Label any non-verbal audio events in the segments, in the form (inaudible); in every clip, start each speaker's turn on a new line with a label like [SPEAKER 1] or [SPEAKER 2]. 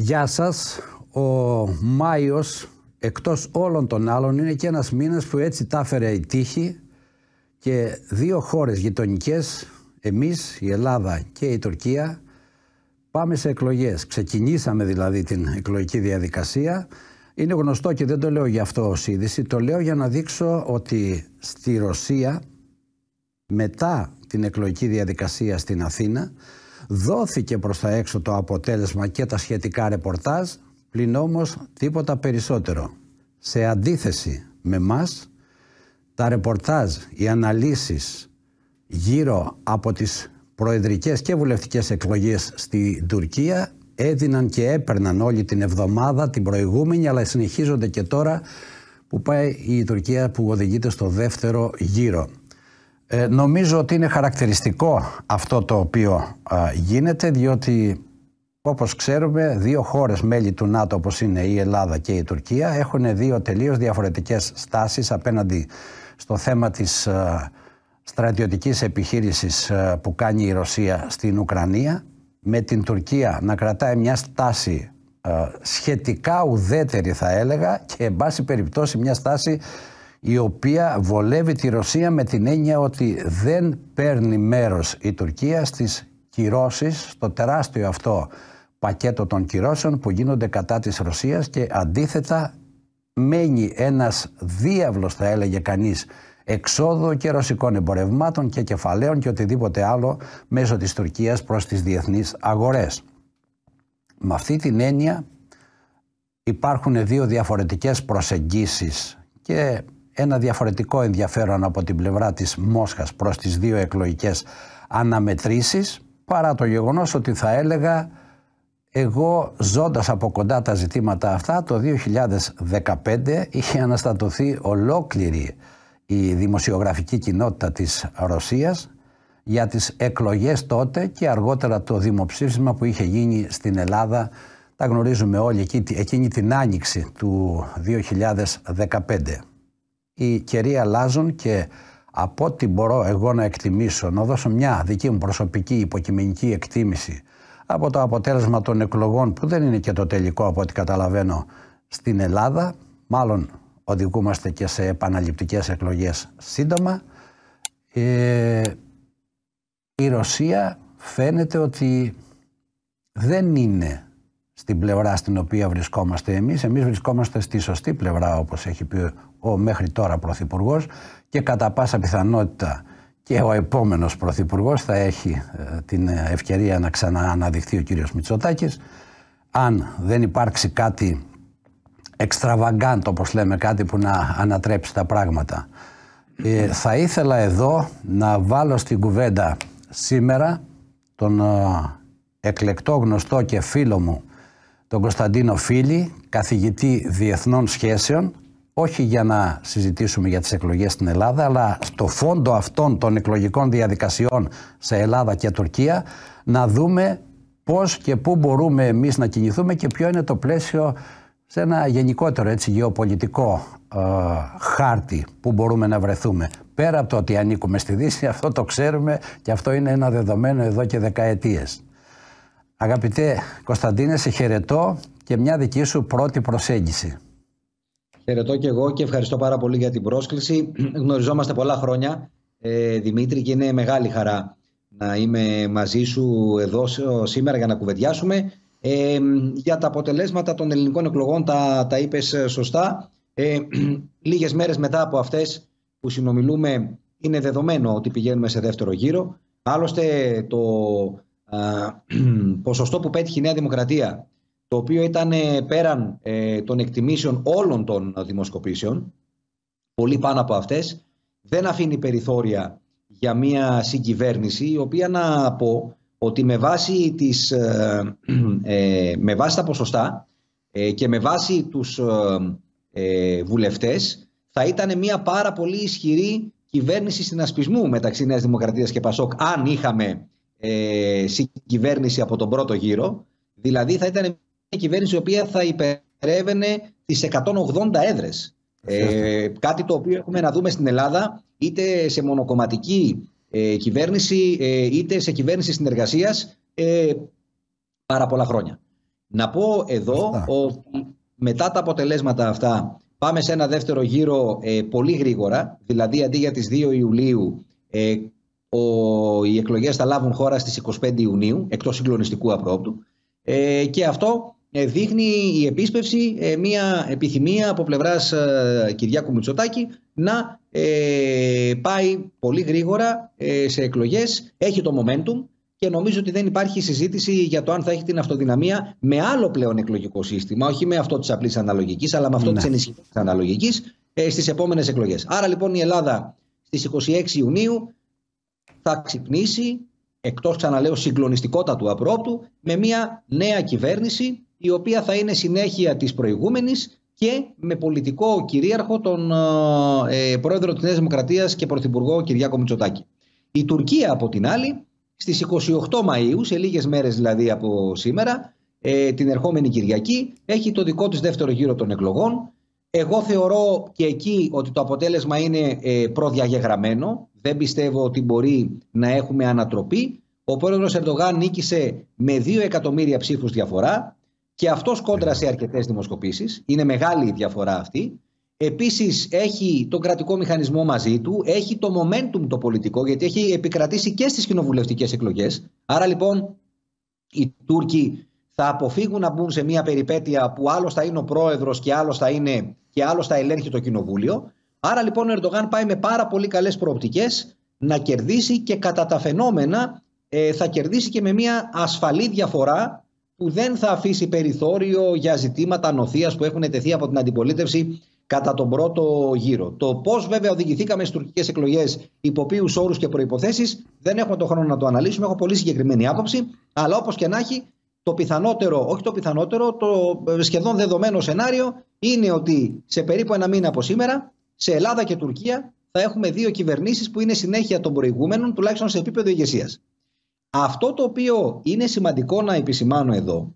[SPEAKER 1] Γεια σας, ο Μάιος εκτός όλων των άλλων είναι και ένας μήνας που έτσι τα έφερε η τύχη και δύο χώρες γειτονικές, εμείς η Ελλάδα και η Τουρκία πάμε σε εκλογές. Ξεκινήσαμε δηλαδή την εκλογική διαδικασία. Είναι γνωστό και δεν το λέω για αυτό ως είδηση, το λέω για να δείξω ότι στη Ρωσία μετά την εκλογική διαδικασία στην Αθήνα Δόθηκε προς τα έξω το αποτέλεσμα και τα σχετικά ρεπορτάζ, πλην όμως τίποτα περισσότερο. Σε αντίθεση με μας, τα ρεπορτάζ, οι αναλύσεις γύρω από τις προεδρικές και βουλευτικές εκλογές στη Τουρκία έδιναν και έπαιρναν όλη την εβδομάδα, την προηγούμενη, αλλά συνεχίζονται και τώρα που πάει η Τουρκία που οδηγείται στο δεύτερο γύρο. Ε, νομίζω ότι είναι χαρακτηριστικό αυτό το οποίο γίνεται, διότι όπως ξέρουμε δύο χώρες μέλη του ΝΑΤΟ όπως είναι η Ελλάδα και η Τουρκία έχουν δύο τελείως διαφορετικές στάσεις απέναντι στο θέμα της στρατιωτικής επιχείρησης που κάνει η Ρωσία στην Ουκρανία με την Τουρκία να κρατάει μια στάση σχετικά ουδέτερη θα έλεγα και εν πάση περιπτώσει μια στάση η οποία βολεύει τη Ρωσία με την έννοια ότι δεν παίρνει μέρος η Τουρκία στις κυρώσεις, στο τεράστιο αυτό πακέτο των κυρώσεων που γίνονται κατά της Ρωσίας και αντίθετα μένει ένας διάβλος θα έλεγε κανείς εξόδου και ρωσικών εμπορευμάτων και κεφαλαίων και οτιδήποτε άλλο μέσω της Τουρκίας προς τις διεθνείς αγορές. Με αυτή την έννοια υπάρχουν δύο διαφορετικές προσεγγίσεις και ένα διαφορετικό ενδιαφέρον από την πλευρά της Μόσχας προς τις δύο εκλογικές αναμετρήσεις παρά το γεγονός ότι θα έλεγα εγώ ζώντας από κοντά τα ζητήματα αυτά το 2015 είχε αναστατωθεί ολόκληρη η δημοσιογραφική κοινότητα της Ρωσίας για τις εκλογές τότε και αργότερα το δημοψήφισμα που είχε γίνει στην Ελλάδα τα γνωρίζουμε όλοι εκείνη την άνοιξη του 2015 οι καιροί αλλάζουν και από ό,τι μπορώ εγώ να εκτιμήσω, να δώσω μια δική μου προσωπική υποκειμενική εκτίμηση από το αποτέλεσμα των εκλογών που δεν είναι και το τελικό από ό,τι καταλαβαίνω στην Ελλάδα, μάλλον οδηγούμαστε και σε επαναληπτικές εκλογές σύντομα, ε, η Ρωσία φαίνεται ότι δεν είναι στην πλευρά στην οποία βρισκόμαστε εμείς. Εμείς βρισκόμαστε στη σωστή πλευρά όπως έχει πει ο μέχρι τώρα Πρωθυπουργός και κατά πάσα πιθανότητα και ο επόμενος Πρωθυπουργός θα έχει ε, την ε, ευκαιρία να ξανααναδειχθεί ο κύριος Μητσοτάκης. Αν δεν υπάρξει κάτι εξτραβαγκάντο, όπως λέμε, κάτι που να ανατρέψει τα πράγματα. Ε, θα ήθελα εδώ να βάλω στην κουβέντα σήμερα τον εκλεκτό γνωστό και φίλο μου, τον Κωνσταντίνο Φίλη, καθηγητή διεθνών σχέσεων, όχι για να συζητήσουμε για τις εκλογές στην Ελλάδα, αλλά στο φόντο αυτών των εκλογικών διαδικασιών σε Ελλάδα και Τουρκία, να δούμε πώς και πού μπορούμε εμείς να κινηθούμε και ποιο είναι το πλαίσιο σε ένα γενικότερο έτσι, γεωπολιτικό ε, χάρτη που μπορούμε να βρεθούμε. Πέρα από το ότι ανήκουμε στη Δύση, αυτό το ξέρουμε και αυτό είναι ένα δεδομένο εδώ και δεκαετίες. Αγαπητέ Κωνσταντίνε, σε χαιρετώ
[SPEAKER 2] και μια δική σου πρώτη προσέγγιση. Χαιρετώ και εγώ και ευχαριστώ πάρα πολύ για την πρόσκληση. Γνωριζόμαστε πολλά χρόνια, ε, Δημήτρη, και είναι μεγάλη χαρά να είμαι μαζί σου εδώ σήμερα για να κουβεντιάσουμε. Ε, για τα αποτελέσματα των ελληνικών εκλογών τα, τα είπες ε, σωστά. Ε, (clears throat) λίγες μέρες μετά από αυτές που συνομιλούμε είναι δεδομένο ότι πηγαίνουμε σε δεύτερο γύρο. Άλλωστε το (clears throat) ποσοστό που πέτυχε η Νέα Δημοκρατία το οποίο ήταν ε, πέραν ε, των εκτιμήσεων όλων των δημοσκοπήσεων, πολύ πάνω από αυτές, δεν αφήνει περιθώρια για μια συγκυβέρνηση η οποία να πω ότι με βάση, τις, ε, με βάση τα ποσοστά και με βάση τους βουλευτές θα ήταν μια πάρα πολύ ισχυρή κυβέρνηση συνασπισμού μεταξύ Νέας Δημοκρατίας και Πασόκ αν είχαμε συγκυβέρνηση από τον πρώτο γύρο, δηλαδή θα ήταν κυβέρνηση η οποία θα υπερεύαινε τι 180 έδρες. Ε, κάτι το οποίο έχουμε να δούμε στην Ελλάδα είτε σε μονοκομματική ε, κυβέρνηση ε, είτε σε κυβέρνηση συνεργασίας ε, πάρα πολλά χρόνια. Να πω εδώ ότι μετά τα αποτελέσματα αυτά πάμε σε ένα δεύτερο γύρο ε, πολύ γρήγορα, δηλαδή αντί για τις 2 Ιουλίου οι εκλογές θα λάβουν χώρα στις 25 Ιουνίου εκτός συγκλονιστικού απρόπτου και αυτό ε, δείχνει η επίσπευση ε, μια επιθυμία από πλευράς ε, Κυριάκου Μητσοτάκη να πάει πολύ γρήγορα σε εκλογές, έχει το momentum και νομίζω ότι δεν υπάρχει συζήτηση για το αν θα έχει την αυτοδυναμία με άλλο πλέον εκλογικό σύστημα, όχι με αυτό της απλής αναλογικής, αλλά με αυτό ναι. της ενισχυτής αναλογικής στις επόμενες εκλογές. Άρα λοιπόν η Ελλάδα στις 26 Ιουνίου θα ξυπνήσει, εκτός ξαναλέω του απρόπτου, με μια νέα κυβέρνηση η οποία θα είναι συνέχεια της προηγούμενης και με πολιτικό κυρίαρχο τον ε, ε, πρόεδρο της Νέας Δημοκρατίας και πρωθυπουργό Κυριάκο Μητσοτάκη. Η Τουρκία από την άλλη στις 28 Μαΐου, σε λίγες μέρες δηλαδή από σήμερα, ε, την ερχόμενη Κυριακή, έχει το δικό της δεύτερο γύρο των εκλογών. Εγώ θεωρώ και εκεί ότι το αποτέλεσμα είναι ε, προδιαγεγραμμένο. Δεν πιστεύω ότι μπορεί να έχουμε ανατροπή. Ο πρόεδρος Ερντογάν νίκησε με 2 εκατομμύρια ψήφους διαφορά. Και αυτός κόντρα σε αρκετές δημοσκοπήσεις. Είναι μεγάλη η διαφορά αυτή. Επίσης, έχει τον κρατικό μηχανισμό μαζί του, έχει το momentum το πολιτικό, γιατί έχει επικρατήσει και στις κοινοβουλευτικές εκλογές. Άρα λοιπόν, οι Τούρκοι θα αποφύγουν να μπουν σε μια περιπέτεια που άλλος θα είναι ο πρόεδρος και άλλος θα, είναι, και άλλος θα ελέγχει το κοινοβούλιο. Άρα λοιπόν, ο Ερντογάν πάει με πάρα πολύ καλές προοπτικές να κερδίσει και κατά τα φαινόμενα ε, θα κερδίσει και με μια ασφαλή διαφορά που δεν θα αφήσει περιθώριο για ζητήματα νοθείας που έχουν τεθεί από την αντιπολίτευση κατά τον πρώτο γύρο. Το πώς βέβαια οδηγηθήκαμε στις τουρκικές εκλογές, υπό ποιους όρους και προποθέσει, δεν έχουμε τον χρόνο να το αναλύσουμε. Έχω πολύ συγκεκριμένη άποψη. Αλλά όπως και να έχει, το πιθανότερο, όχι το πιθανότερο, το ε, σχεδόν δεδομένο σενάριο είναι ότι σε περίπου ένα μήνα από σήμερα, σε Ελλάδα και Τουρκία, θα έχουμε δύο κυβερνήσεις που είναι συνέχεια των προηγούμενων, τουλάχιστον σε επίπεδο ηγεσίας. Αυτό το οποίο είναι σημαντικό να επισημάνω εδώ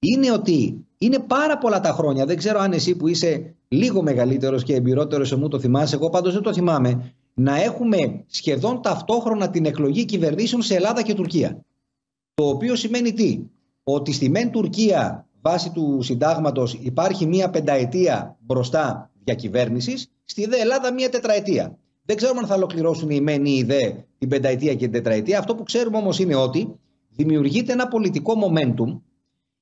[SPEAKER 2] είναι ότι είναι πάρα πολλά τα χρόνια. Δεν ξέρω αν εσύ που είσαι λίγο μεγαλύτερος και εμπειρότερος σε μου το θυμάσαι. Εγώ πάντως δεν το θυμάμαι. Να έχουμε σχεδόν ταυτόχρονα την εκλογή κυβερνήσεων σε Ελλάδα και Τουρκία. Το οποίο σημαίνει τι, ότι στη μεν Τουρκία βάσει του συντάγματος υπάρχει μία πενταετία μπροστά διακυβέρνησης, στη δε Ελλάδα μία τετραετία. Δεν ξέρουμε αν θα ολοκληρώσουν οι μεν ή οι δε την πενταετία και την τετραετία. Αυτό που ξέρουμε όμως είναι ότι δημιουργείται ένα πολιτικό momentum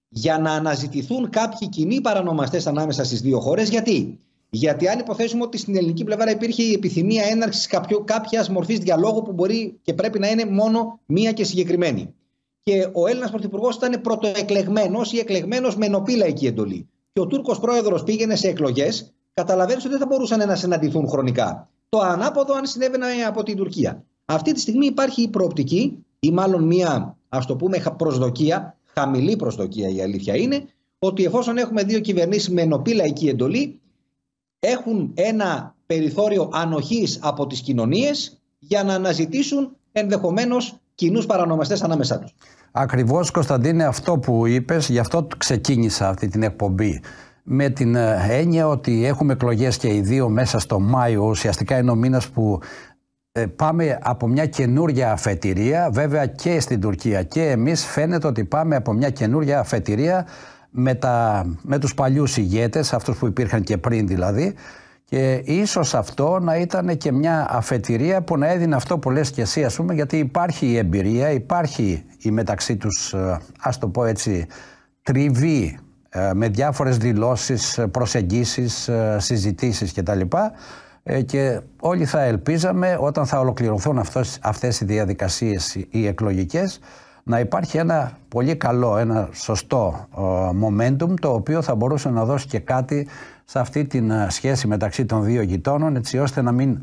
[SPEAKER 2] για να αναζητηθούν κάποιοι κοινοί παρανομαστές ανάμεσα στις δύο χώρες. Γιατί? Γιατί αν υποθέσουμε ότι στην ελληνική πλευρά υπήρχε η επιθυμία έναρξης κάποιας μορφής διαλόγου που μπορεί και πρέπει να είναι μόνο μία και συγκεκριμένη. Και ο Έλληνας Πρωθυπουργός ήταν πρωτοεκλεγμένος ή εκλεγμένος με νοπήλαϊκή εντολή. Και ο Τούρκος Πρόεδρος πήγαινε σε εκλογές, καταλαβαίνεις ότι δεν θα μπορούσαν να συναντηθούν χρονικά το ανάποδο αν συνέβαινε από την Τουρκία. Αυτή τη στιγμή υπάρχει η προοπτική ή μάλλον μια ας το πούμε προσδοκία, χαμηλή προσδοκία η αλήθεια είναι, ότι εφόσον έχουμε δύο κυβερνήσεις με ενωπή λαϊκή εντολή, έχουν ένα περιθώριο ανοχής από τις κοινωνίες για να αναζητήσουν ενδεχομένως κοινούς παρανομαστές ανάμεσά τους.
[SPEAKER 1] Ακριβώς Κωνσταντίνε, αυτό που είπες, γι' αυτό ξεκίνησα αυτή την εκπομπή με την ε, έννοια ότι έχουμε εκλογές και οι δύο μέσα στο Μάιο, ουσιαστικά είναι ο μήνας που ε, πάμε από μια καινούρια αφετηρία, βέβαια και στην Τουρκία και εμείς φαίνεται ότι πάμε από μια καινούρια αφετηρία με, τα, με τους παλιούς ηγέτες, αυτούς που υπήρχαν και πριν δηλαδή, και ίσως αυτό να ήταν και μια αφετηρία που να έδινε αυτό που λες και εσύ πούμε, γιατί υπάρχει η εμπειρία, υπάρχει η μεταξύ τους, ε, ας το πω έτσι, τριβή ε, με διάφορες δηλώσεις, ε, προσεγγίσεις, ε, συζητήσεις κτλ. Και όλοι θα ελπίζαμε όταν θα ολοκληρωθούν αυτές οι διαδικασίες οι εκλογικές να υπάρχει ένα πολύ καλό, ένα σωστό momentum το οποίο θα μπορούσε να δώσει και κάτι σε αυτή τη σχέση μεταξύ των δύο γειτόνων έτσι ώστε να μην,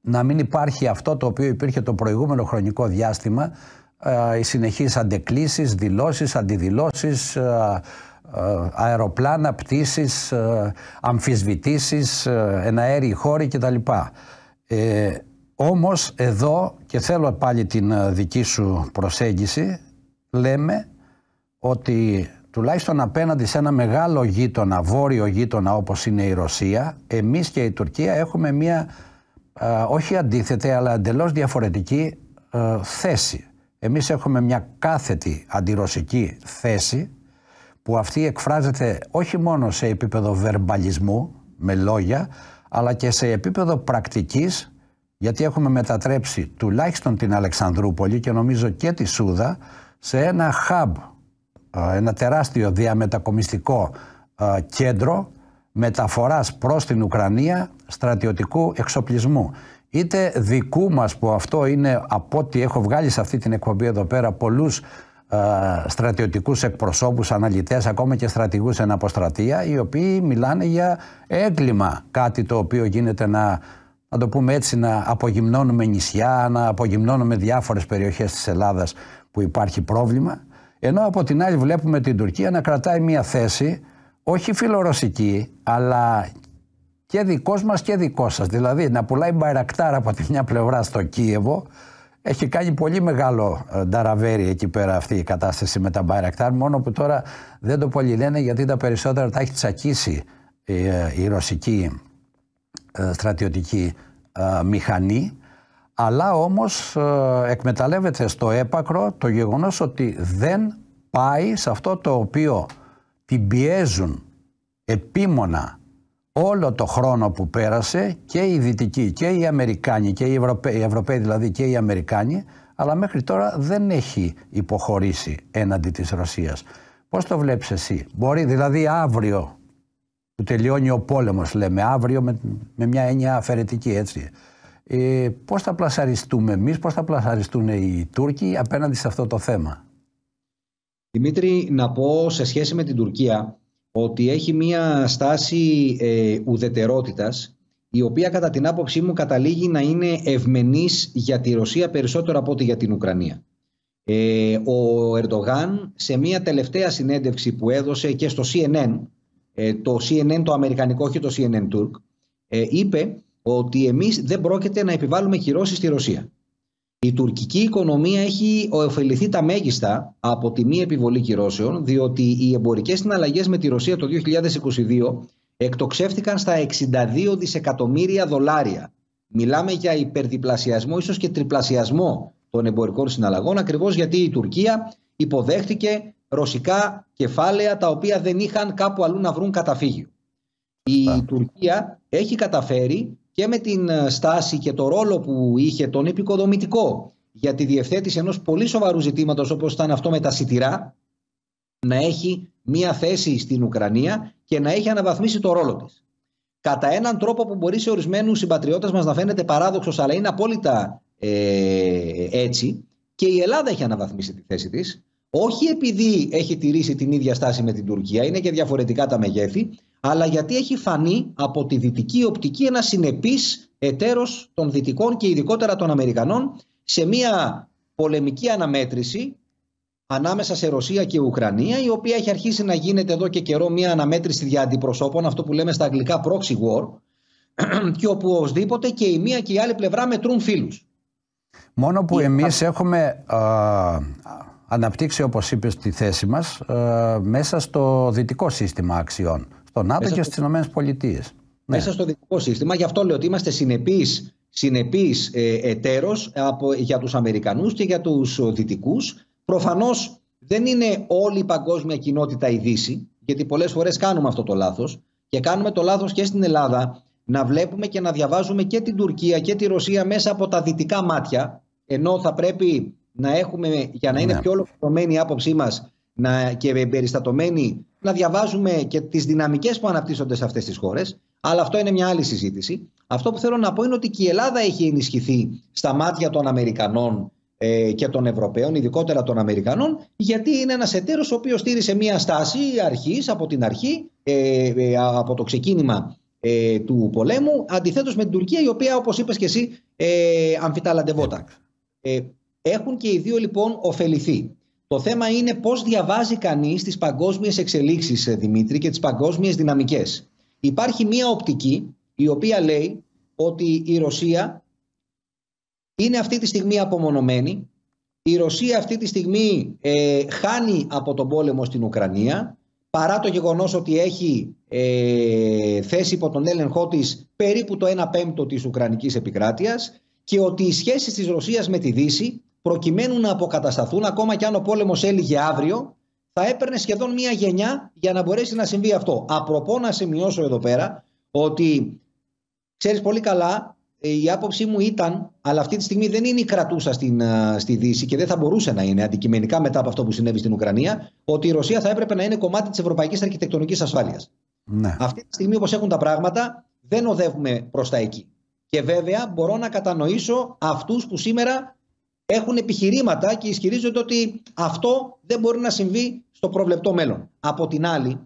[SPEAKER 1] να μην υπάρχει αυτό το οποίο υπήρχε το προηγούμενο χρονικό διάστημα ε, οι συνεχείς αντεκλήσεις, δηλώσεις, αντιδηλώσεις, ε, ε, αεροπλάνα, πτήσεις, αμφισβητήσεις, εναέριοι χώροι κτλ. Ε, όμως εδώ και θέλω πάλι την δική σου προσέγγιση λέμε ότι τουλάχιστον απέναντι σε ένα μεγάλο γείτονα, βόρειο γείτονα όπως είναι η Ρωσία, εμείς και η Τουρκία έχουμε μια όχι αντίθετη αλλά εντελώς διαφορετική θέση. Εμείς έχουμε μια κάθετη αντιρωσική θέση που αυτή εκφράζεται όχι μόνο σε επίπεδο βερμπαλισμού, με λόγια, αλλά και σε επίπεδο πρακτικής, γιατί έχουμε μετατρέψει τουλάχιστον την Αλεξανδρούπολη και νομίζω και τη Σούδα σε ένα hub, ε, ένα τεράστιο διαμετακομιστικό ε, κέντρο μεταφοράς προς την Ουκρανία στρατιωτικού εξοπλισμού είτε δικού μας που αυτό είναι από ό,τι έχω βγάλει σε αυτή την εκπομπή εδώ πέρα πολλούς ε, στρατιωτικούς εκπροσώπους, αναλυτές, ακόμα και στρατηγούς εν αποστρατεία οι οποίοι μιλάνε για έγκλημα, κάτι το οποίο γίνεται να να το πούμε έτσι, να απογυμνώνουμε νησιά, να απογυμνώνουμε διάφορες περιοχές της Ελλάδας που υπάρχει πρόβλημα, ενώ από την άλλη βλέπουμε την Τουρκία να κρατάει μια θέση όχι φιλορωσική, αλλά και δικός μας και δικός σας. Δηλαδή να πουλάει μπαϊρακτάρ από τη μια πλευρά στο Κίεβο έχει κάνει πολύ μεγάλο ε, νταραβέρι εκεί πέρα αυτή η κατάσταση με τα Μπαϊρακτάρ, μόνο που τώρα δεν το πολύ λένε γιατί τα περισσότερα τα έχει τσακίσει η, ε, ρωσική ε, στρατιωτική μηχανή. Αλλά όμως εκμεταλλεύεται στο έπακρο το γεγονός ότι δεν πάει σε αυτό το οποίο την πιέζουν επίμονα όλο το χρόνο που πέρασε και οι Δυτικοί και οι Αμερικάνοι και οι Ευρωπαίοι, δηλαδή και οι Αμερικάνοι αλλά μέχρι τώρα δεν έχει υποχωρήσει έναντι της Ρωσίας. Πώς το βλέπεις εσύ, μπορεί δηλαδή αύριο που τελειώνει ο πόλεμος λέμε, αύριο με, με μια έννοια αφαιρετική έτσι, ε, πώς θα πλασαριστούμε εμείς, πώς θα πλασαριστούν οι
[SPEAKER 2] Τούρκοι απέναντι σε αυτό το θέμα. Δημήτρη, να πω σε σχέση με την Τουρκία ότι έχει μία στάση ε, ουδετερότητας η οποία κατά την άποψή μου καταλήγει να είναι ευμενής για τη Ρωσία περισσότερο από ό,τι για την Ουκρανία. Ε, ο Ερντογάν σε μία τελευταία συνέντευξη που έδωσε και στο CNN, ε, το CNN το αμερικανικό και το CNN Turk, ε, είπε ότι εμείς δεν πρόκειται να επιβάλλουμε κυρώσεις στη Ρωσία. Η τουρκική οικονομία έχει ωφεληθεί τα μέγιστα από τη μη επιβολή κυρώσεων, διότι οι εμπορικές συναλλαγές με τη Ρωσία το 2022 εκτοξεύτηκαν στα 62 δισεκατομμύρια δολάρια. Μιλάμε για υπερδιπλασιασμό, ίσως και τριπλασιασμό των εμπορικών συναλλαγών, ακριβώς γιατί η Τουρκία υποδέχτηκε ρωσικά κεφάλαια τα οποία δεν είχαν κάπου αλλού να βρουν καταφύγιο. Η Τουρκία έχει καταφέρει και με την ε, στάση και το ρόλο που είχε τον επικοδομητικό για τη διευθέτηση ενός πολύ σοβαρού ζητήματος όπως ήταν αυτό με τα σιτηρά να έχει μία θέση στην Ουκρανία και να έχει αναβαθμίσει το ρόλο της. Κατά έναν τρόπο που μπορεί σε ορισμένους συμπατριώτες μας να φαίνεται παράδοξος αλλά είναι απόλυτα ε, έτσι και η Ελλάδα έχει αναβαθμίσει τη θέση της όχι επειδή έχει τηρήσει την ίδια στάση με την Τουρκία, είναι και διαφορετικά τα μεγέθη, αλλά γιατί έχει φανεί από τη δυτική οπτική ένα συνεπής εταίρος των δυτικών και ειδικότερα των Αμερικανών σε μια πολεμική αναμέτρηση ανάμεσα σε Ρωσία και Ουκρανία, η οποία έχει αρχίσει να γίνεται εδώ και καιρό μια αναμέτρηση δια αντιπροσώπων, αυτό που λέμε στα αγγλικά proxy war, (clears throat) και όπου οπωσδήποτε και η μία και η άλλη πλευρά μετρούν φίλους. Μόνο που εμείς έχουμε
[SPEAKER 1] α, αναπτύξει, όπως είπες, τη θέση μας μέσα στο
[SPEAKER 2] δυτικό σύστημα
[SPEAKER 1] αξιών. Στο ΝΑΤΟ και στι ΗΠΑ. Ναι.
[SPEAKER 2] Μέσα στο δυτικό σύστημα. Γι' αυτό λέω ότι είμαστε συνεπείς ε, για τους Αμερικανούς και για τους δυτικούς. Προφανώς δεν είναι όλη η παγκόσμια κοινότητα η Δύση, γιατί πολλές φορές κάνουμε αυτό το λάθος. και κάνουμε το λάθος και στην Ελλάδα να βλέπουμε και να διαβάζουμε και την Τουρκία και τη Ρωσία μέσα από τα δυτικά μάτια, ενώ θα πρέπει να έχουμε, για να είναι ναι. πιο ολοκληρωμένη η άποψή μας, να, και περιστατωμένοι να διαβάζουμε και τις δυναμικές που αναπτύσσονται σε αυτές τις χώρες. Αλλά αυτό είναι μια άλλη συζήτηση. Αυτό που θέλω να πω είναι ότι και η Ελλάδα έχει ενισχυθεί στα μάτια των Αμερικανών ε, και των Ευρωπαίων, ειδικότερα των Αμερικανών, γιατί είναι ένας εταίρος ο οποίος στήρισε μια στάση αρχής από την αρχή, ε, ε, από το ξεκίνημα του πολέμου, αντιθέτως με την Τουρκία, η οποία, όπως είπες και εσύ, ε, αμφιταλαντευόταν. έχουν και οι δύο λοιπόν ωφεληθεί. Το θέμα είναι πώς διαβάζει κανείς τις παγκόσμιες εξελίξεις, ε, Δημήτρη, και τις παγκόσμιες δυναμικές. Υπάρχει μία οπτική η οποία λέει ότι η Ρωσία είναι αυτή τη στιγμή απομονωμένη. Η Ρωσία αυτή τη στιγμή ε, χάνει από τον πόλεμο στην Ουκρανία παρά το γεγονός ότι έχει θέση ε, θέσει υπό τον έλεγχό της περίπου το 1 πέμπτο της Ουκρανικής επικράτειας και ότι οι σχέσεις της Ρωσίας με τη Δύση προκειμένου να αποκατασταθούν, ακόμα και αν ο πόλεμος έλυγε αύριο, θα έπαιρνε σχεδόν μία γενιά για να μπορέσει να συμβεί αυτό. Απροπό να σημειώσω εδώ πέρα ότι ξέρεις πολύ καλά ε, η άποψή μου ήταν, αλλά αυτή τη στιγμή δεν είναι η κρατούσα στη Δύση και δεν θα μπορούσε να είναι αντικειμενικά μετά από αυτό που συνέβη στην Ουκρανία, ότι η Ρωσία θα έπρεπε να είναι κομμάτι της ευρωπαϊκής αρχιτεκτονικής ασφάλειας. Ναι. Αυτή τη στιγμή, όπως έχουν τα πράγματα, δεν οδεύουμε προς τα εκεί. Και βέβαια μπορώ να κατανοήσω αυτούς που σήμερα έχουν επιχειρήματα και ισχυρίζονται ότι αυτό δεν μπορεί να συμβεί στο προβλεπτό μέλλον. Από την άλλη,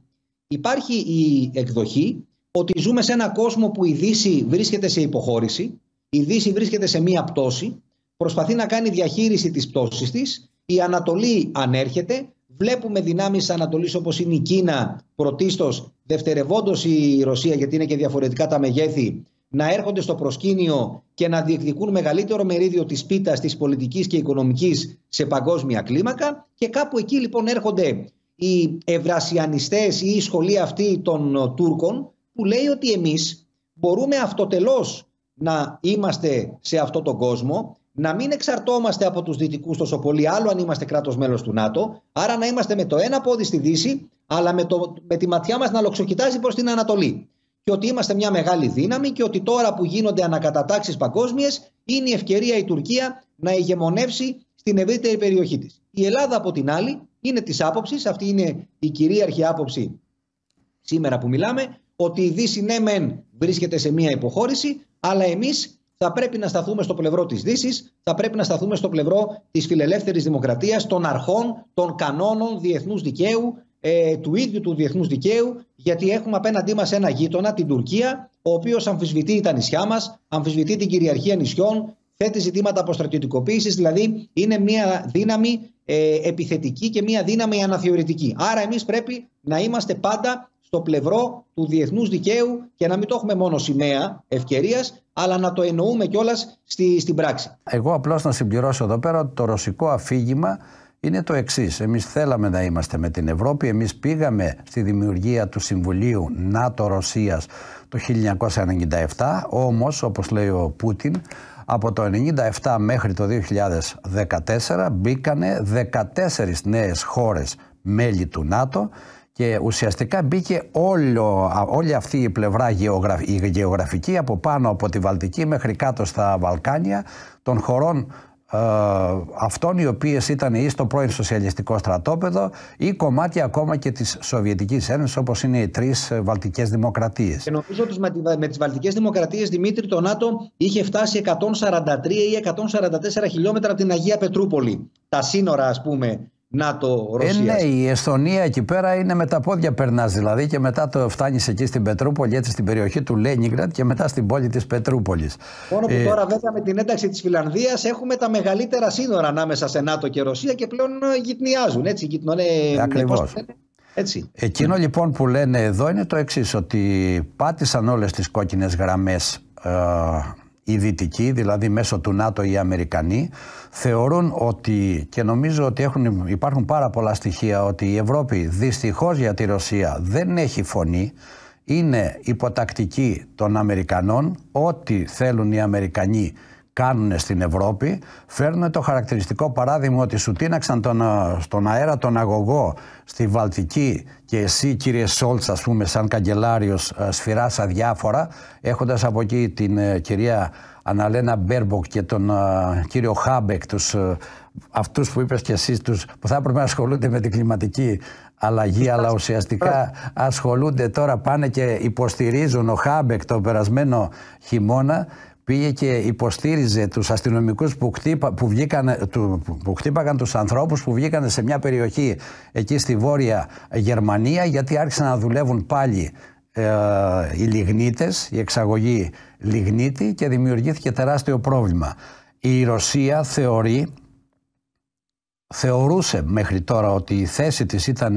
[SPEAKER 2] υπάρχει η εκδοχή ότι ζούμε σε ένα κόσμο που η Δύση βρίσκεται σε υποχώρηση, η Δύση βρίσκεται σε μία πτώση, προσπαθεί να κάνει διαχείριση της πτώσης της, η Ανατολή ανέρχεται, βλέπουμε δυνάμεις της Ανατολής όπως είναι η Κίνα πρωτίστως, δευτερευόντως η Ρωσία γιατί είναι και διαφορετικά τα μεγέθη να έρχονται στο προσκήνιο και να διεκδικούν μεγαλύτερο μερίδιο της πίτας της πολιτικής και οικονομικής σε παγκόσμια κλίμακα και κάπου εκεί λοιπόν έρχονται οι ευρασιανιστές ή η σχολή αυτή των ε, Τούρκων που λέει ότι εμείς μπορούμε αυτοτελώς να είμαστε σε αυτόν τον κόσμο να μην εξαρτώμαστε από τους δυτικούς τόσο πολύ άλλο αν είμαστε κράτος μέλος του ΝΑΤΟ άρα να είμαστε με το ένα πόδι στη Δύση αλλά με, το, με τη ματιά μας να λοξοκοιτάζει προς την Ανατολή και ότι είμαστε μια μεγάλη δύναμη και ότι τώρα που γίνονται ανακατατάξεις παγκόσμιες, είναι η ευκαιρία η Τουρκία να ηγεμονεύσει στην ευρύτερη περιοχή της. Η Ελλάδα από την άλλη είναι της άποψης, αυτή είναι η κυρίαρχη άποψη σήμερα που μιλάμε, ότι η Δύση ναι μεν βρίσκεται σε μια υποχώρηση, αλλά εμείς θα πρέπει να σταθούμε στο πλευρό της δύσης, θα πρέπει να σταθούμε στο πλευρό της φιλελεύθερης δημοκρατίας, των αρχών, των κανόνων διεθνούς δικαίου, ε, του ίδιου του διεθνούς δικαίου, γιατί έχουμε απέναντί μας ένα γείτονα, την Τουρκία, ο οποίος αμφισβητεί τα νησιά μας, αμφισβητεί την κυριαρχία νησιών, θέτει ζητήματα αποστρατιωτικοποίησης, δηλαδή είναι μια δύναμη ε, επιθετική και μια δύναμη αναθεωρητική. Άρα, εμείς πρέπει να είμαστε πάντα στο πλευρό του διεθνούς δικαίου και να μην το έχουμε μόνο σημαία ευκαιρίας, αλλά να το εννοούμε κιόλας στη, στην πράξη. Εγώ απλώς να συμπληρώσω εδώ πέρα το ρωσικό
[SPEAKER 1] αφήγημα είναι το εξής. Εμείς θέλαμε να είμαστε με την Ευρώπη. Εμείς πήγαμε στη δημιουργία του Συμβουλίου ΝΑΤΟ-Ρωσία το 1997. Όμως, όπως λέει ο Πούτιν, από το 1997 μέχρι το 2014 μπήκανε 14 νέες χώρες μέλη του ΝΑΤΟ και ουσιαστικά μπήκε όλο, όλη αυτή η πλευρά γεωγραφική από πάνω από τη Βαλτική μέχρι κάτω στα Βαλκάνια των χωρών ε, αυτών οι οποίες ήταν ή στο πρώην σοσιαλιστικό στρατόπεδο ή κομμάτια ακόμα και της Σοβιετικής Ένωσης όπως είναι οι τρεις βαλτικές δημοκρατίες.
[SPEAKER 2] Και νομίζω ότι με τις βαλτικές δημοκρατίες Δημήτρη το ΝΑΤΟ είχε φτάσει 143 ή 144 χιλιόμετρα από την Αγία Πετρούπολη. Τα σύνορα ας πούμε ΝΑΤΟ, Ρωσία. Ε, ναι,
[SPEAKER 1] η Εσθονία εκεί πέρα είναι με τα πόδια περνάς δηλαδή και μετά το φτάνεις εκεί στην Πετρούπολη, έτσι στην περιοχή του Λένιγκραντ και μετά στην πόλη της Πετρούπολης. Μόνο που ε, τώρα
[SPEAKER 2] βέβαια με την ένταξη της Φιλανδίας έχουμε τα μεγαλύτερα σύνορα ανάμεσα σε ΝΑΤΟ και Ρωσία και πλέον ε, γυτνιάζουν. Έτσι, γυτνώνε, ε, Έτσι.
[SPEAKER 1] Εκείνο λοιπόν που λένε εδώ είναι το εξής, ότι πάτησαν όλες τις κόκκινες γραμμές οι Δυτικοί, δηλαδή μέσω του ΝΑΤΟ οι Αμερικανοί, θεωρούν ότι και νομίζω ότι έχουν, υπάρχουν πάρα πολλά στοιχεία ότι η Ευρώπη δυστυχώς για τη Ρωσία δεν έχει φωνή, είναι υποτακτική των Αμερικανών, ό,τι θέλουν οι Αμερικανοί κάνουν στην Ευρώπη, φέρνουν το χαρακτηριστικό παράδειγμα ότι σου τίναξαν τον, ε, στον αέρα τον αγωγό στη Βαλτική και εσύ κύριε Σόλτς ας πούμε σαν καγκελάριος ε, σφυράς αδιάφορα έχοντας από εκεί την ε, κυρία Αναλένα Μπέρμποκ και τον κύριο Χάμπεκ τους, αυτούς που είπες και εσείς τους, που θα έπρεπε να ασχολούνται με την κλιματική αλλαγή, αλλά ουσιαστικά ασχολούνται τώρα, πάνε και υποστηρίζουν ο Χάμπεκ το περασμένο χειμώνα πήγε και υποστήριζε τους αστυνομικούς που, χτύπα, που, βγήκαν, του, που χτύπαγαν τους ανθρώπους που βγήκαν σε μια περιοχή εκεί στη Βόρεια Γερμανία γιατί άρχισαν να δουλεύουν πάλι ε, οι λιγνίτες, η εξαγωγή λιγνίτη και δημιουργήθηκε τεράστιο πρόβλημα. Η Ρωσία θεωρεί, θεωρούσε μέχρι τώρα ότι η θέση της ήταν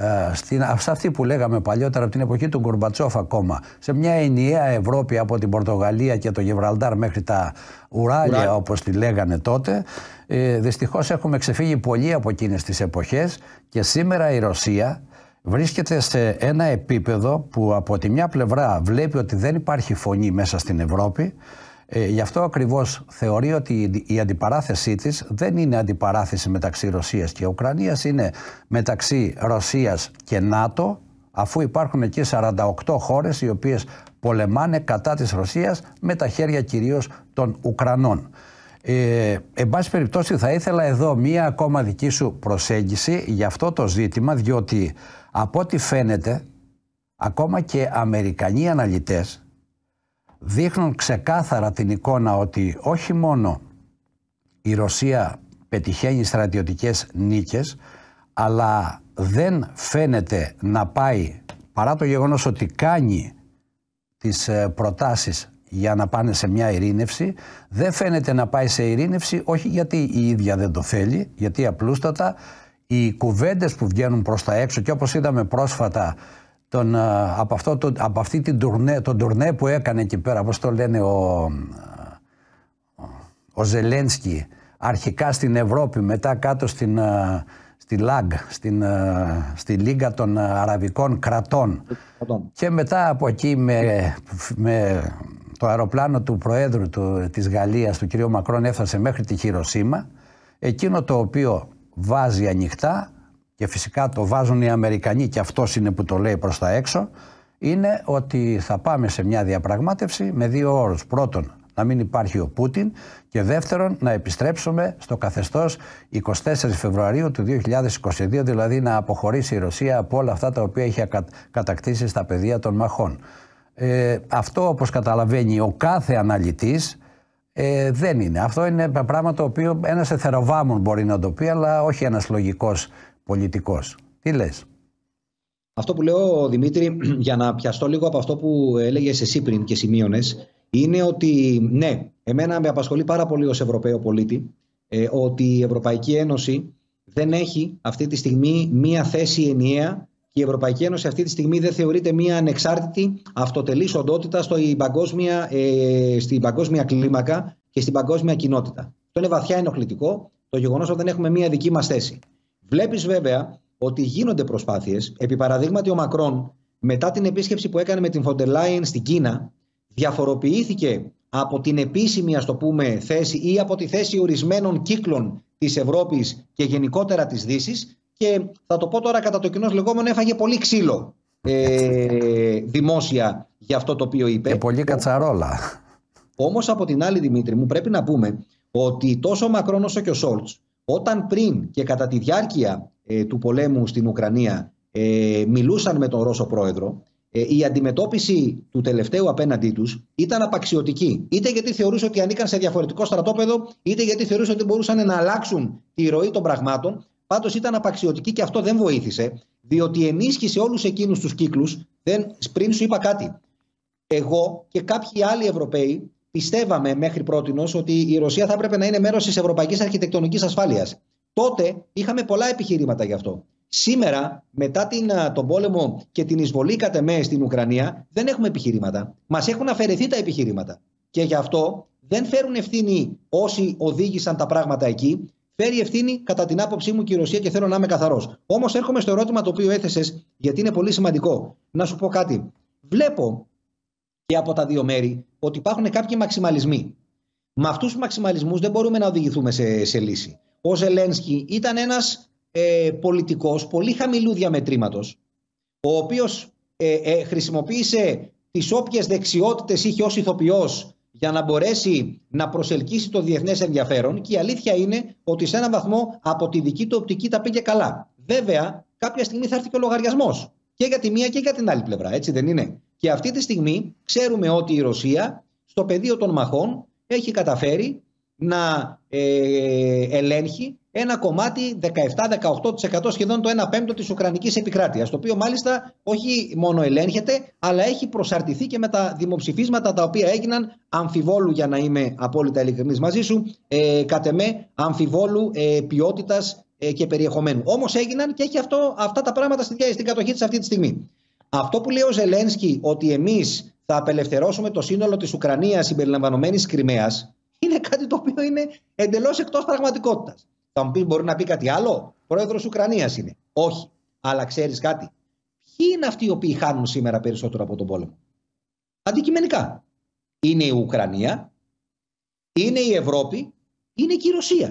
[SPEAKER 1] ε, στην, σε αυτή που λέγαμε παλιότερα από την εποχή του Γκορμπατσόφ ακόμα, σε μια ενιαία Ευρώπη από την Πορτογαλία και το Γεβραλτάρ μέχρι τα Ουράλια Ουρά. όπως τη λέγανε τότε, ε, δυστυχώς έχουμε ξεφύγει πολύ από εκείνες τις εποχές και σήμερα η Ρωσία βρίσκεται σε ένα επίπεδο που από τη μια πλευρά βλέπει ότι δεν υπάρχει φωνή μέσα στην Ευρώπη ε, γι' αυτό ακριβώς θεωρεί ότι η αντιπαράθεσή της δεν είναι αντιπαράθεση μεταξύ Ρωσίας και Ουκρανίας, είναι μεταξύ Ρωσίας και ΝΑΤΟ, αφού υπάρχουν εκεί 48 χώρες οι οποίες πολεμάνε κατά της Ρωσίας με τα χέρια κυρίως των Ουκρανών. Ε, εν πάση περιπτώσει θα ήθελα εδώ μία ακόμα δική σου προσέγγιση για αυτό το ζήτημα διότι από ό,τι φαίνεται ακόμα και Αμερικανοί αναλυτές δείχνουν ξεκάθαρα την εικόνα ότι όχι μόνο η Ρωσία πετυχαίνει στρατιωτικές νίκες, αλλά δεν φαίνεται να πάει, παρά το γεγονός ότι κάνει τις ε, προτάσεις για να πάνε σε μια ειρήνευση, δεν φαίνεται να πάει σε ειρήνευση όχι γιατί η ίδια δεν το θέλει, γιατί απλούστατα οι κουβέντες που βγαίνουν προς τα έξω και όπως είδαμε πρόσφατα τον, από, αυτό, το, από αυτή την τουρνέ, τον τουρνέ που έκανε εκεί πέρα, όπως το λένε ο, ο Ζελένσκι, αρχικά στην Ευρώπη, μετά κάτω στην, στη ΛΑΓ, στην, στη Λίγα των Αραβικών Κρατών. Και μετά από εκεί με, με το αεροπλάνο του Προέδρου του, της Γαλλίας, του κ. Μακρόν, έφτασε μέχρι τη Χειροσύμα, εκείνο το οποίο βάζει ανοιχτά και φυσικά το βάζουν οι Αμερικανοί και αυτός είναι που το λέει προς τα έξω είναι ότι θα πάμε σε μια διαπραγμάτευση με δύο όρους. Πρώτον, να μην υπάρχει ο Πούτιν και δεύτερον, να επιστρέψουμε στο καθεστώς 24 Φεβρουαρίου του 2022, δηλαδή να αποχωρήσει η Ρωσία από όλα αυτά τα οποία είχε κατακτήσει στα πεδία των μαχών. Ε, αυτό όπως καταλαβαίνει ο κάθε αναλυτής ε, δεν είναι. Αυτό είναι πράγμα το οποίο ένας εθεροβάμων
[SPEAKER 2] μπορεί να το πει αλλά όχι ένας λογικός πολιτικός. Τι λες? Αυτό που λέω, Δημήτρη, (clears throat) για να πιαστώ λίγο από αυτό που έλεγες εσύ πριν και σημείωνες, είναι ότι ναι, εμένα με απασχολεί πάρα πολύ ως Ευρωπαίο πολίτη ε, ότι η Ευρωπαϊκή Ένωση δεν έχει αυτή τη στιγμή μία θέση ενιαία και η Ευρωπαϊκή Ένωση αυτή τη στιγμή δεν θεωρείται μία ανεξάρτητη αυτοτελής οντότητα στο παγκόσμια, ε, στην παγκόσμια κλίμακα και στην παγκόσμια κοινότητα. Αυτό είναι βαθιά ενοχλητικό το γεγονός ότι δεν έχουμε μία δική μας θέση. Βλέπεις βέβαια ότι γίνονται προσπάθειες. Επί παραδείγματι, ο Μακρόν μετά την επίσκεψη που έκανε με την Φοντερ στην Κίνα, διαφοροποιήθηκε από την επίσημη το πούμε θέση ή από τη θέση ορισμένων κύκλων της Ευρώπης και γενικότερα της δύσης. και θα το πω τώρα κατά το κοινός λεγόμενο έφαγε πολύ ξύλο ε, δημόσια για αυτό το οποίο είπε. Και πολύ κατσαρόλα. Όμως από την άλλη Δημήτρη μου πρέπει να πούμε ότι τόσο ο Μακρόν όσο και ο Σόλτ όταν πριν και κατά τη διάρκεια ε, του πολέμου στην Ουκρανία ε, μιλούσαν με τον Ρώσο πρόεδρο, ε, η αντιμετώπιση του τελευταίου απέναντί τους ήταν απαξιωτική. Είτε γιατί θεωρούσε ότι ανήκαν σε διαφορετικό στρατόπεδο, είτε γιατί θεωρούσε ότι μπορούσαν να αλλάξουν τη ροή των πραγμάτων. Πάντως ήταν απαξιωτική και αυτό δεν βοήθησε, διότι ενίσχυσε όλους εκείνους τους κύκλους. Πριν σου είπα κάτι. Εγώ και κάποιοι άλλοι Ευρωπαίοι πιστεύαμε μέχρι πρώτη ότι η Ρωσία θα έπρεπε να είναι μέρος της ευρωπαϊκής αρχιτεκτονικής ασφάλειας. Τότε είχαμε πολλά επιχειρήματα γι' αυτό. Σήμερα, μετά την, τον πόλεμο και την εισβολή κατά στην Ουκρανία, δεν έχουμε επιχειρήματα. Μας έχουν αφαιρεθεί τα επιχειρήματα. Και γι' αυτό δεν φέρουν ευθύνη όσοι οδήγησαν τα πράγματα εκεί. Φέρει ευθύνη, κατά την άποψή μου, και η Ρωσία και θέλω να είμαι καθαρός. Όμως έρχομαι στο ερώτημα το οποίο έθεσες, γιατί είναι πολύ σημαντικό. Να σου πω κάτι. Βλέπω και από τα δύο μέρη ότι υπάρχουν κάποιοι μαξιμαλισμοί. Με αυτούς τους μαξιμαλισμούς δεν μπορούμε να οδηγηθούμε σε, λύση. Ο Ζελένσκι ήταν ένας ε, πολιτικός πολύ χαμηλού διαμετρήματος, ο οποίος ε, ε, χρησιμοποίησε τις όποιες δεξιότητες είχε ως ηθοποιός για να μπορέσει να προσελκύσει το διεθνές ενδιαφέρον. Και η αλήθεια είναι ότι σε έναν βαθμό από τη δική του οπτική τα πήγε καλά. Βέβαια, κάποια στιγμή θα έρθει και ο λογαριασμός. Και για τη μία και για την άλλη πλευρά, έτσι δεν είναι. Και αυτή τη στιγμή ξέρουμε ότι η Ρωσία στο πεδίο των μαχών έχει καταφέρει να ε, ελέγχει ένα κομμάτι 17-18% σχεδόν το 1 πέμπτο της Ουκρανικής επικράτειας, το οποίο μάλιστα όχι μόνο ελέγχεται, αλλά έχει προσαρτηθεί και με τα δημοψηφίσματα τα οποία έγιναν αμφιβόλου, για να είμαι απόλυτα ειλικρινής μαζί σου, ε, κατ' εμέ αμφιβόλου ε, ποιότητας ε, και περιεχομένου. Όμως έγιναν και έχει αυτό, αυτά τα πράγματα στην, στην κατοχή της αυτή τη στιγμή. Αυτό που λέει ο Ζελένσκι ότι εμείς θα απελευθερώσουμε το σύνολο της Ουκρανίας συμπεριλαμβανομένης Κρυμαίας είναι κάτι το οποίο είναι εντελώς εκτός πραγματικότητας. Θα μου πει, μπορεί να πει κάτι άλλο. Πρόεδρος Ουκρανίας είναι. Όχι. Αλλά ξέρεις κάτι. Ποιοι είναι αυτοί οι οποίοι χάνουν σήμερα περισσότερο από τον πόλεμο. Αντικειμενικά. Είναι η Ουκρανία, είναι η Ευρώπη, είναι και η Ρωσία.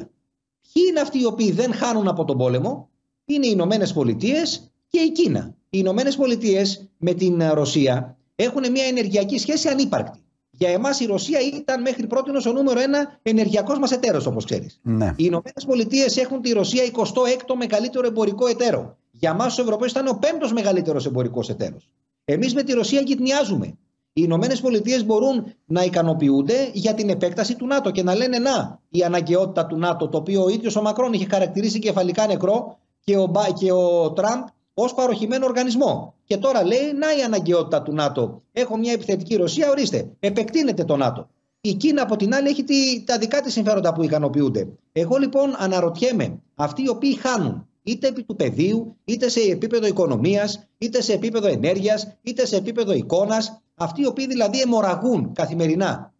[SPEAKER 2] Ποιοι είναι αυτοί οι οποίοι δεν χάνουν από τον πόλεμο. Είναι οι Ηνωμένες Πολιτείες και η Κίνα οι Ηνωμένες Πολιτείες με την ε, Ρωσία έχουν μια ενεργειακή σχέση ανύπαρκτη. Για εμάς η Ρωσία ήταν μέχρι πρώτη ο νούμερο ένα ενεργειακός μας εταίρος, όπως ξέρεις. Ναι. Οι Ηνωμένες Πολιτείες έχουν τη Ρωσία 26ο μεγαλύτερο εμπορικό εταίρο. Για εμάς τους Ευρωπαίους ήταν ο πέμπτος μεγαλύτερος εμπορικός εταίρος. Εμείς με τη Ρωσία γυτνιάζουμε. Οι Ηνωμένες Πολιτείες μπορούν να ικανοποιούνται για την επέκταση του ΝΑΤΟ και να λένε να η αναγκαιότητα του ΝΑΤΟ, το οποίο ο ίδιος ο Μακρόν είχε χαρακτηρίσει κεφαλικά νεκρό και ο, και ο Τραμπ ως παροχημένο οργανισμό. Και τώρα λέει, να η αναγκαιότητα του ΝΑΤΟ. Έχω μια επιθετική Ρωσία, ορίστε, επεκτείνεται το ΝΑΤΟ. Η Κίνα από την άλλη έχει τα δικά της συμφέροντα που ικανοποιούνται. Εγώ λοιπόν αναρωτιέμαι, αυτοί οι οποίοι χάνουν είτε επί του πεδίου, είτε σε επίπεδο οικονομίας, είτε σε επίπεδο ενέργειας, είτε σε επίπεδο εικόνας, αυτοί οι οποίοι δηλαδή αιμορραγούν καθημερινά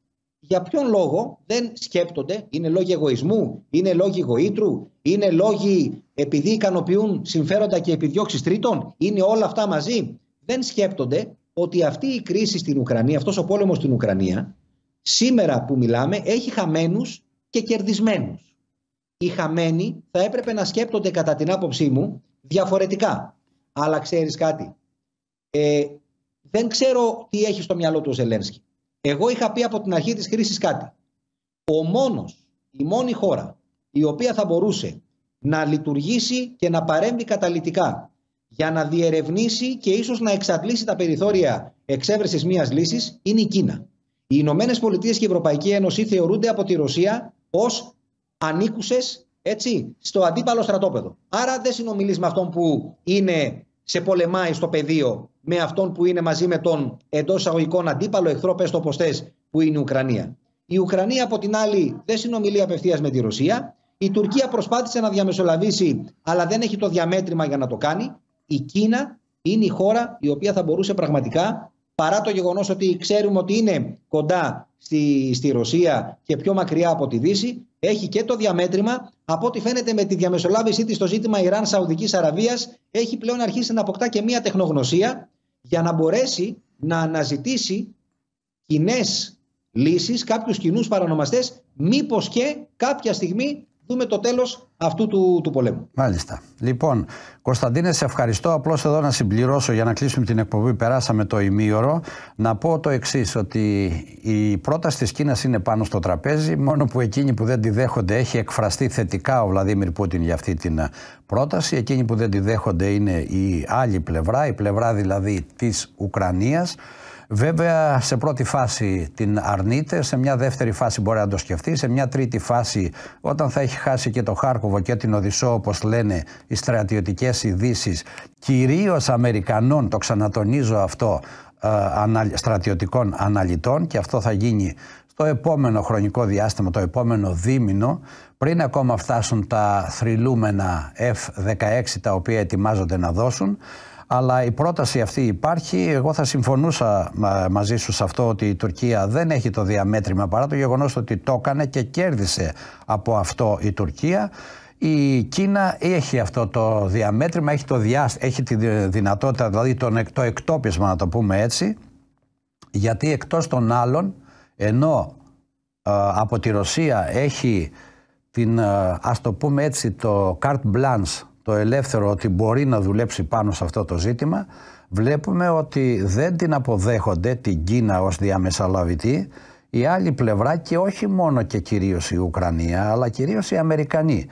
[SPEAKER 2] για ποιον λόγο δεν σκέπτονται, είναι λόγοι εγωισμού, είναι λόγοι γοήτρου, είναι λόγοι επειδή ικανοποιούν συμφέροντα και επιδιώξεις τρίτων, είναι όλα αυτά μαζί. Δεν σκέπτονται ότι αυτή η κρίση στην Ουκρανία, αυτός ο πόλεμος στην Ουκρανία, σήμερα που μιλάμε έχει χαμένους και κερδισμένους. Οι χαμένοι θα έπρεπε να σκέπτονται κατά την άποψή μου διαφορετικά. Αλλά ξέρεις κάτι, ε, δεν ξέρω τι έχει στο μυαλό του ο Ζελένσκι. Εγώ είχα πει από την αρχή της χρήσης κάτι. Ο μόνος, η μόνη χώρα η οποία θα μπορούσε να λειτουργήσει και να παρέμβει καταλητικά για να διερευνήσει και ίσως να εξατλήσει τα περιθώρια εξέβρεσης μιας λύσης είναι η Κίνα. Οι Ηνωμένες Πολιτείες και η Ευρωπαϊκή Ένωση θεωρούνται από τη Ρωσία ως ανήκουσες στο αντίπαλο στρατόπεδο. Άρα δεν συνομιλείς με αυτόν που είναι σε πολεμάει στο πεδίο με αυτόν που είναι μαζί με τον εντός αγωγικών αντίπαλο εχθρό, πες το ποστέ, που είναι η Ουκρανία. Η Ουκρανία, από την άλλη, δεν συνομιλεί απευθείας με τη Ρωσία. Η Τουρκία προσπάθησε να διαμεσολαβήσει, αλλά δεν έχει το διαμέτρημα για να το κάνει. Η Κίνα είναι η χώρα η οποία θα μπορούσε πραγματικά παρά το γεγονός ότι ξέρουμε ότι είναι κοντά στη, Ρωσία και πιο μακριά από τη Δύση, έχει και το διαμέτρημα. Από ό,τι φαίνεται, με τη διαμεσολάβησή της στο ζήτημα Ιράν-Σαουδική Αραβίας, έχει πλέον αρχίσει να αποκτά και μία τεχνογνωσία για να μπορέσει να αναζητήσει κοινές λύσεις, κάποιους κοινούς παρανομαστές, μήπως και κάποια στιγμή δούμε το τέλος αυτού του, του πολέμου. Μάλιστα. Λοιπόν, Κωνσταντίνε, σε ευχαριστώ. Απλώς εδώ να συμπληρώσω για
[SPEAKER 1] να κλείσουμε την εκπομπή. Περάσαμε το ημίωρο. Να πω το εξής, ότι η πρόταση της Κίνας είναι πάνω στο τραπέζι. Μόνο που εκείνοι που δεν τη δέχονται έχει εκφραστεί θετικά ο Βλαδίμιρ Πούτιν για αυτή την ε, πρόταση. Εκείνοι που δεν τη δέχονται είναι η άλλη πλευρά, η πλευρά δηλαδή της Ουκρανίας. Βέβαια, σε πρώτη φάση την αρνείται, σε μια δεύτερη φάση μπορεί να το σκεφτεί, σε μια τρίτη φάση, όταν θα έχει χάσει και το Χάρκοβο και την Οδυσσό, όπως λένε οι στρατιωτικές ειδήσεις, κυρίως Αμερικανών, το ξανατονίζω αυτό, ε, στρατιωτικών αναλυτών και αυτό θα γίνει στο επόμενο χρονικό διάστημα, το επόμενο δίμηνο, πριν ακόμα φτάσουν τα θρυλούμενα F-16 τα οποία ετοιμάζονται να δώσουν. Αλλά η πρόταση αυτή υπάρχει. Εγώ θα συμφωνούσα ε, μαζί σου σε αυτό ότι η Τουρκία δεν έχει το διαμέτρημα παρά το γεγονός ότι το έκανε και κέρδισε από αυτό η Τουρκία. Η Κίνα έχει αυτό το διαμέτρημα, έχει, το διά, έχει τη δυνατότητα, δηλαδή το εκτόπισμα να το πούμε έτσι, γιατί εκτός των άλλων, ενώ ε, από τη Ρωσία έχει την, ε, ας το πούμε έτσι, το carte blanche το ελεύθερο ότι μπορεί να δουλέψει πάνω σε αυτό το ζήτημα, βλέπουμε ότι δεν την αποδέχονται την Κίνα ως διαμεσαλαβητή η άλλη πλευρά και όχι μόνο και κυρίως η Ουκρανία αλλά κυρίως οι Αμερικανοί.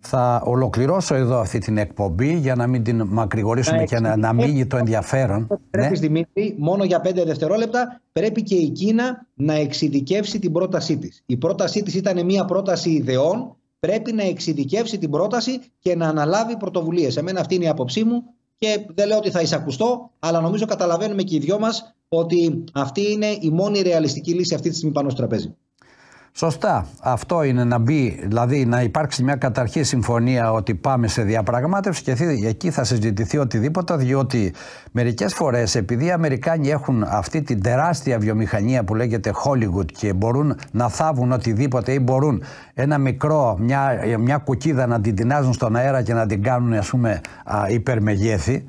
[SPEAKER 1] Θα ολοκληρώσω εδώ αυτή την εκπομπή για να μην την μακρηγορήσουμε ναι, και να, να μείνει το
[SPEAKER 2] ενδιαφέρον. Πρέπει, ναι. Δημήτρη, μόνο για πέντε δευτερόλεπτα, πρέπει και η Κίνα να εξειδικεύσει την πρότασή της. Η πρότασή της ήταν μια πρόταση ιδεών πρέπει να εξειδικεύσει την πρόταση και να αναλάβει πρωτοβουλίες. Εμένα αυτή είναι η άποψή μου και δεν λέω ότι θα εισακουστώ, αλλά νομίζω καταλαβαίνουμε και οι δυο μας ότι αυτή είναι η μόνη ρεαλιστική λύση αυτή τη στιγμή πάνω στο τραπέζι. Σωστά.
[SPEAKER 1] Αυτό είναι να μπει, δηλαδή να υπάρξει μια καταρχή συμφωνία ότι πάμε σε διαπραγμάτευση και εκεί θα συζητηθεί οτιδήποτε, διότι μερικές φορές επειδή οι Αμερικάνοι έχουν αυτή την τεράστια βιομηχανία που λέγεται Hollywood και μπορούν να θάβουν οτιδήποτε ή μπορούν ένα μικρό, μια, μια κουκίδα να την τεινάζουν στον αέρα και να την κάνουν ας πούμε υπερμεγέθη.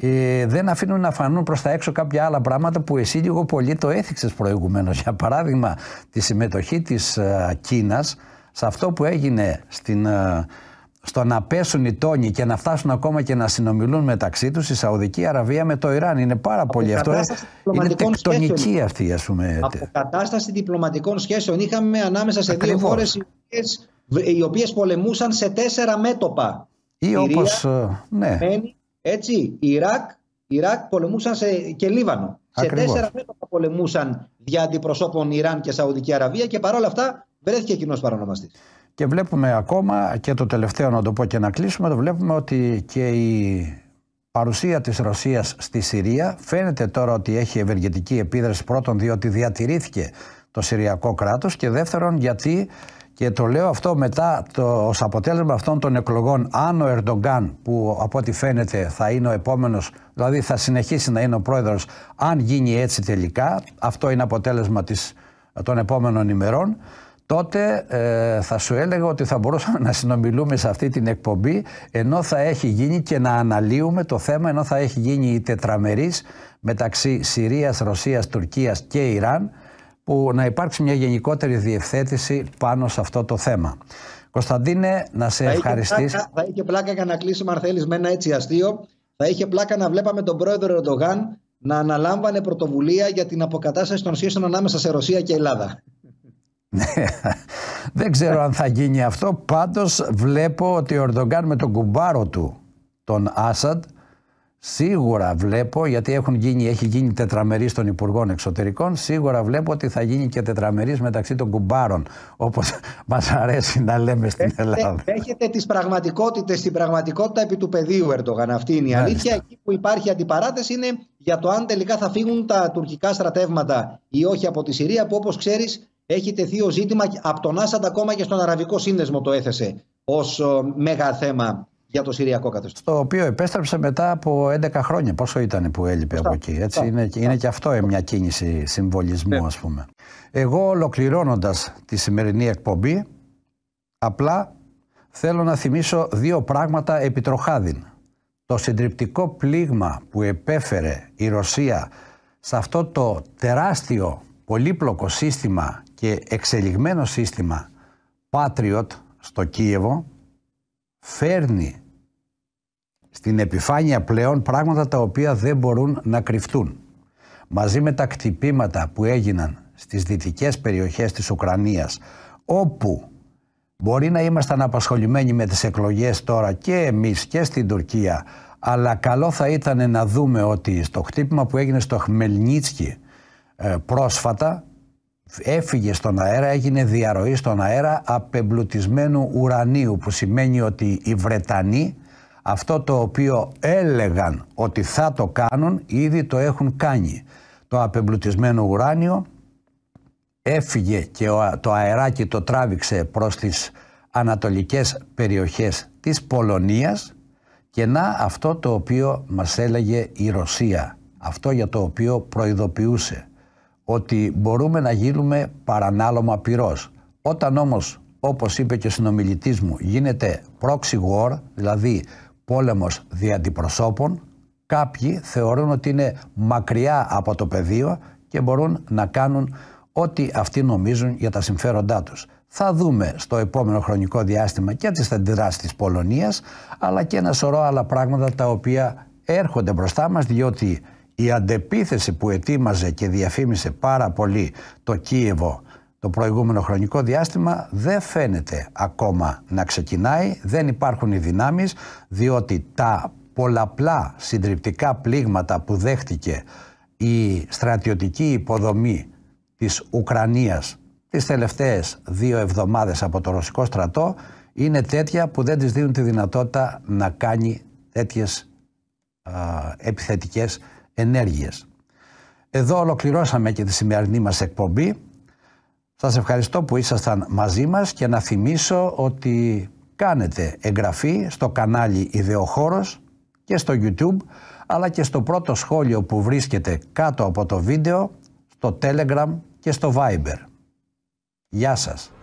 [SPEAKER 1] Ε, δεν αφήνουν να φανούν προς τα έξω κάποια άλλα πράγματα που εσύ λίγο πολύ το έθιξες προηγουμένως. Για παράδειγμα, τη συμμετοχή της Κίνα ε, Κίνας σε αυτό που έγινε ε, στο να πέσουν οι τόνοι και να φτάσουν ακόμα και να συνομιλούν μεταξύ τους η Σαουδική Αραβία με το Ιράν. Είναι πάρα πολύ αυτό. Είναι τεκτονική σχέσεων. αυτή,
[SPEAKER 2] ας πούμε. Από κατάσταση διπλωματικών σχέσεων είχαμε ανάμεσα σε δύο χώρες οι οποίες πολεμούσαν σε τέσσερα μέτωπα. Ή όπως, ναι. Έτσι, Ιράκ, Ιράκ πολεμούσαν σε, και Λίβανο. Σε τέσσερα μέτωπα πολεμούσαν δια αντιπροσώπων Ιράν και Σαουδική Αραβία και παρόλα αυτά βρέθηκε κοινός παρονομαστής. Και βλέπουμε ακόμα και το
[SPEAKER 1] τελευταίο να το πω και να κλείσουμε, το βλέπουμε ότι και η παρουσία της Ρωσίας στη Συρία φαίνεται τώρα ότι έχει ευεργετική επίδραση πρώτον διότι διατηρήθηκε το Συριακό κράτος και δεύτερον γιατί και το λέω αυτό μετά, το, ως αποτέλεσμα αυτών των εκλογών, αν ο Ερντογκάν, που από ό,τι φαίνεται θα είναι ο επόμενος, δηλαδή θα συνεχίσει να είναι ο πρόεδρος, αν γίνει έτσι τελικά, αυτό είναι αποτέλεσμα της, των επόμενων ημερών, τότε ε, θα σου έλεγα ότι θα μπορούσαμε να συνομιλούμε σε αυτή την εκπομπή ενώ θα έχει γίνει και να αναλύουμε το θέμα ενώ θα έχει γίνει η τετραμερής μεταξύ Συρίας, Ρωσίας, Τουρκίας και Ιράν που να υπάρξει μια γενικότερη διευθέτηση πάνω σε αυτό το θέμα. Κωνσταντίνε, να σε ευχαριστήσω.
[SPEAKER 2] Θα είχε πλάκα για να κλείσουμε, αν θέλει, με ένα έτσι αστείο. Θα είχε πλάκα να βλέπαμε τον πρόεδρο Ερντογάν να αναλάμβανε πρωτοβουλία για την αποκατάσταση των σχέσεων ανάμεσα σε Ρωσία και Ελλάδα.
[SPEAKER 1] Ναι. Δεν ξέρω αν θα γίνει αυτό. Πάντως βλέπω ότι ο Ερντογάν με τον κουμπάρο του, τον Άσαντ, Σίγουρα βλέπω, γιατί έχουν γίνει, έχει γίνει τετραμερής των Υπουργών Εξωτερικών, σίγουρα βλέπω ότι θα γίνει και τετραμερής μεταξύ των κουμπάρων, όπως (laughs) μας αρέσει να λέμε στην Ελλάδα.
[SPEAKER 2] Έχετε τις πραγματικότητες στην πραγματικότητα επί του πεδίου, Ερντογάν. Αυτή είναι η αλήθεια. Εκεί που υπάρχει αντιπαράθεση είναι για το αν τελικά θα φύγουν τα τουρκικά στρατεύματα ή όχι από τη Συρία, που όπως ξέρεις έχει τεθεί ω ζήτημα από τον Άσαντα ακόμα και στον Αραβικό Σύνδεσμο το έθεσε ως μεγάλο θέμα για το Συριακό καθεστώς.
[SPEAKER 1] Το οποίο επέστρεψε μετά από 11 χρόνια. Πόσο ήταν που έλειπε από εκεί. Έτσι, είναι, είναι και αυτό μια κίνηση συμβολισμού, α ναι. πούμε. Εγώ ολοκληρώνοντας τη σημερινή εκπομπή, απλά θέλω να θυμίσω δύο πράγματα επιτροχάδιν. Το συντριπτικό πλήγμα που επέφερε η Ρωσία σε αυτό το τεράστιο πολύπλοκο σύστημα και εξελιγμένο σύστημα Patriot στο Κίεβο φέρνει στην επιφάνεια πλέον πράγματα τα οποία δεν μπορούν να κρυφτούν. Μαζί με τα κτυπήματα που έγιναν στις δυτικές περιοχές της Ουκρανίας όπου μπορεί να ήμασταν απασχολημένοι με τις εκλογές τώρα και εμείς και στην Τουρκία αλλά καλό θα ήταν να δούμε ότι στο χτύπημα που έγινε στο Χμελνίτσκι ε, πρόσφατα έφυγε στον αέρα, έγινε διαρροή στον αέρα απεμπλουτισμένου ουρανίου που σημαίνει ότι οι Βρετανοί αυτό το οποίο έλεγαν ότι θα το κάνουν ήδη το έχουν κάνει. Το απεμπλουτισμένο ουράνιο έφυγε και το αεράκι το τράβηξε προς τις ανατολικές περιοχές της Πολωνίας και να αυτό το οποίο μας έλεγε η Ρωσία. Αυτό για το οποίο προειδοποιούσε ότι μπορούμε να γίνουμε παρανάλωμα πυρός. Όταν όμως όπως είπε και ο συνομιλητής μου γίνεται proxy war, δηλαδή πόλεμος δια αντιπροσώπων, κάποιοι θεωρούν ότι είναι μακριά από το πεδίο και μπορούν να κάνουν ό,τι αυτοί νομίζουν για τα συμφέροντά τους. Θα δούμε στο επόμενο χρονικό διάστημα και τις αντιδράσεις της Πολωνίας, αλλά και ένα σωρό άλλα πράγματα τα οποία έρχονται μπροστά μας, διότι η αντεπίθεση που ετοίμαζε και διαφήμισε πάρα πολύ το Κίεβο το προηγούμενο χρονικό διάστημα δεν φαίνεται ακόμα να ξεκινάει, δεν υπάρχουν οι δυνάμεις, διότι τα πολλαπλά συντριπτικά πλήγματα που δέχτηκε η στρατιωτική υποδομή της Ουκρανίας τις τελευταίες δύο εβδομάδες από το ρωσικό στρατό είναι τέτοια που δεν της δίνουν τη δυνατότητα να κάνει τέτοιες α, επιθετικές ενέργειες. Εδώ ολοκληρώσαμε και τη σημερινή μας εκπομπή. Σας ευχαριστώ που ήσασταν μαζί μας και να θυμίσω ότι κάνετε εγγραφή στο κανάλι Ιδεοχώρος και στο YouTube αλλά και στο πρώτο σχόλιο που βρίσκεται κάτω από το βίντεο, στο Telegram και στο Viber. Γεια σας!